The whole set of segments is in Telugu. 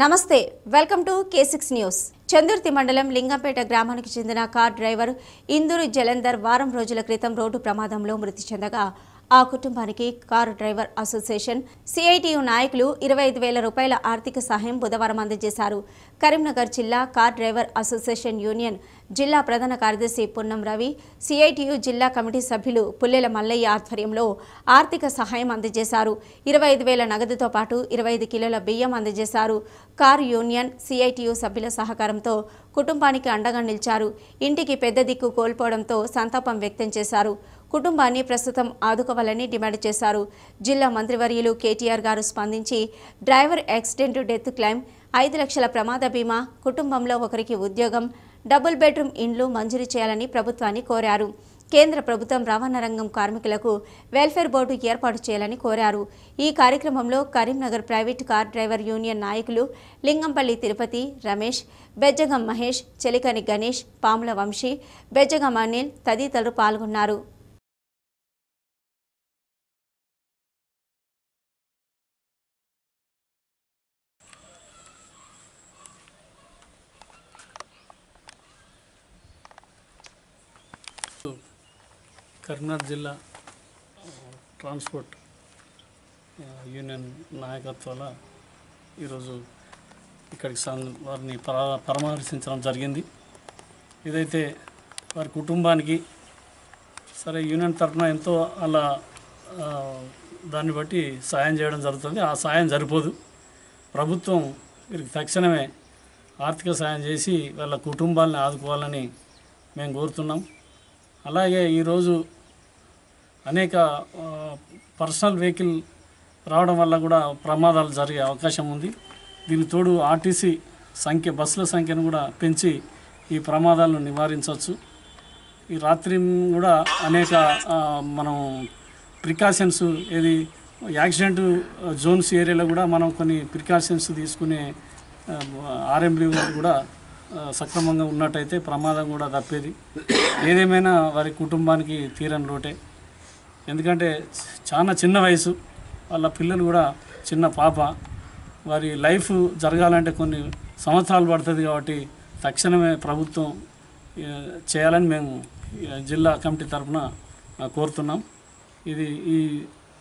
నమస్తే welcome to K six news Chandurthi మండలం లింగంపేట గ్రామానికి చెందిన కార్ డ్రైవర్ ఇందూరు జలంధర్ వారం రోజుల క్రితం రోడ్డు ప్రమాదంలో మృతి చెందగా ఆ కుటుంబానికి కారు డ్రైవర్ అసోసియేషన్ సిఐటియు నాయకులు ఇరవై ఐదు వేల రూపాయల ఆర్థిక సహాయం బుధవారం అందజేశారు కరీంనగర్ జిల్లా కార్ డ్రైవర్ అసోసియేషన్ యూనియన్ జిల్లా ప్రధాన కార్యదర్శి పున్నం రవి సిఐటియు జిల్లా కమిటీ సభ్యులు పుల్లెల మల్లయ్య ఆధ్వర్యంలో ఆర్థిక సహాయం అందజేశారు ఇరవై ఐదు వేల నగదుతో పాటు ఇరవై ఐదు కిలోల బియ్యం అందజేశారు కార్ యూనియన్ సిఐటియు సభ్యుల సహకారంతో కుటుంబానికి అండగా నిలిచారు ఇంటికి పెద్ద దిక్కు కోల్పోవడంతో సంతాపం వ్యక్తం చేశారు కుటుంబాన్ని ప్రస్తుతం ఆదుకోవాలని డిమాండ్ చేశారు జిల్లా మంత్రివర్యులు కేటీఆర్ గారు స్పందించి డ్రైవర్ యాక్సిడెంట్ డెత్ క్లైమ్ ఐదు లక్షల ప్రమాద బీమా కుటుంబంలో ఒకరికి ఉద్యోగం డబుల్ బెడ్రూమ్ ఇండ్లు మంజూరు చేయాలని ప్రభుత్వాన్ని కోరారు కేంద్ర ప్రభుత్వం రవాణా రంగం కార్మికులకు వెల్ఫేర్ బోర్డు ఏర్పాటు చేయాలని కోరారు ఈ కార్యక్రమంలో Karimnagar private car driver union నాయకులు లింగంపల్లి తిరుపతి రమేష్ బెజ్జగం మహేష్ చెలికని గణేష్ పాముల వంశీ బెజ్జగం అనిల్ తదితరులు పాల్గొన్నారు కరీంనగర్ జిల్లా ట్రాన్స్పోర్ట్ యూనియన్ నాయకత్వాల ఈరోజు ఇక్కడికి వారిని పరామర్శించడం జరిగింది ఇదైతే వారి కుటుంబానికి సరే యూనియన్ తరఫున ఎంతో అలా దాన్ని బట్టి సాయం చేయడం జరుగుతుంది ఆ సాయం సరిపోదు ప్రభుత్వం వీరికి తక్షణమే ఆర్థిక సాయం చేసి వాళ్ళ కుటుంబాలను ఆదుకోవాలని మేము కోరుతున్నాం అలాగే ఈరోజు అనేక పర్సనల్ వెహికల్ రావడం వల్ల కూడా ప్రమాదాలు జరిగే అవకాశం ఉంది దీని తోడు ఆర్టీసీ సంఖ్య బస్సుల సంఖ్యను కూడా పెంచి ఈ ప్రమాదాలను నివారించవచ్చు ఈ రాత్రి కూడా అనేక మనం ప్రికాషన్స్ ఏది యాక్సిడెంట్ జోన్స్ ఏరియాలో కూడా మనం కొన్ని ప్రికాషన్స్ తీసుకునే ఆర్ఎంబి కూడా సక్రమంగా ఉన్నట్టయితే ప్రమాదం కూడా తప్పేది ఏదేమైనా వారి కుటుంబానికి తీరని లోటే ఎందుకంటే చాలా చిన్న వయసు వాళ్ళ పిల్లలు కూడా చిన్న పాప వారి లైఫ్ జరగాలంటే కొన్ని సంవత్సరాలు పడుతుంది కాబట్టి తక్షణమే ప్రభుత్వం చేయాలని మేము జిల్లా కమిటీ తరఫున కోరుతున్నాం ఇది ఈ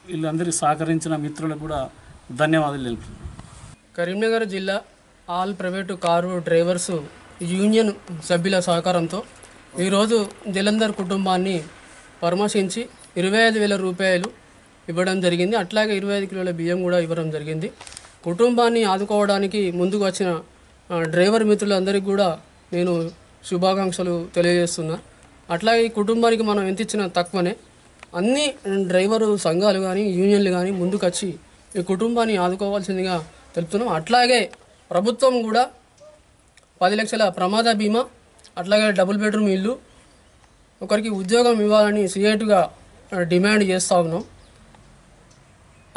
వీళ్ళందరికీ సహకరించిన మిత్రులకు కూడా ధన్యవాదాలు తెలుపుతున్నాం కరీంనగర్ జిల్లా all private car drivers union సభ్యుల సహకారంతో ఈరోజు జలంధర్ కుటుంబాన్ని పరామర్శించి ఇరవై ఐదు వేల రూపాయలు ఇవ్వడం జరిగింది అట్లాగే ఇరవై ఐదు కిలోల బియ్యం కూడా ఇవ్వడం జరిగింది కుటుంబాన్ని ఆదుకోవడానికి ముందుకు వచ్చిన డ్రైవర్ మిత్రులందరికీ కూడా నేను శుభాకాంక్షలు తెలియజేస్తున్నా అట్లాగే ఈ కుటుంబానికి మనం ఎంత ఇచ్చినా తక్కువనే అన్ని డ్రైవరు సంఘాలు కానీ యూనియన్లు కానీ ముందుకొచ్చి ఈ కుటుంబాన్ని ఆదుకోవాల్సిందిగా తెలుపుతున్నాం అట్లాగే ప్రభుత్వం కూడా పది లక్షల ప్రమాద బీమా అట్లాగే డబుల్ బెడ్రూమ్ ఇల్లు ఒకరికి ఉద్యోగం ఇవ్వాలని సిఐటుగా డిమాండ్ చేస్తూ ఉన్నాం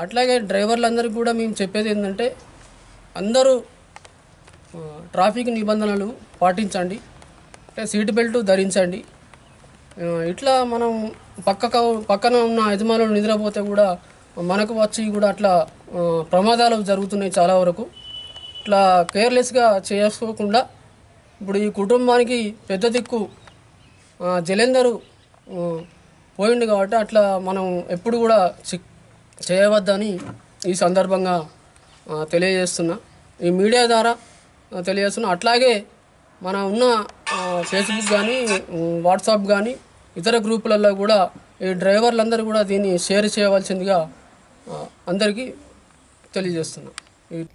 అట్లాగే డ్రైవర్లందరికీ కూడా మేము చెప్పేది ఏంటంటే అందరూ ట్రాఫిక్ నిబంధనలు పాటించండి అంటే సీట్ బెల్ట్ ధరించండి ఇట్లా మనం పక్క పక్కన ఉన్న యజమానులు నిద్రపోతే కూడా మనకు వచ్చి కూడా అట్లా ప్రమాదాలు జరుగుతున్నాయి చాలా వరకు ఇట్లా కేర్లెస్గా చేసుకోకుండా ఇప్పుడు ఈ కుటుంబానికి పెద్ద దిక్కు జలేందరు పోయిండు కాబట్టి అట్లా మనం ఎప్పుడు కూడా చేయవద్దని ఈ సందర్భంగా తెలియజేస్తున్నా ఈ మీడియా ద్వారా తెలియజేస్తున్నా అట్లాగే మన ఉన్న ఫేస్బుక్ కానీ వాట్సాప్ కానీ ఇతర గ్రూపులలో కూడా ఈ డ్రైవర్లందరూ కూడా దీన్ని షేర్ చేయవలసిందిగా అందరికీ తెలియజేస్తున్నాం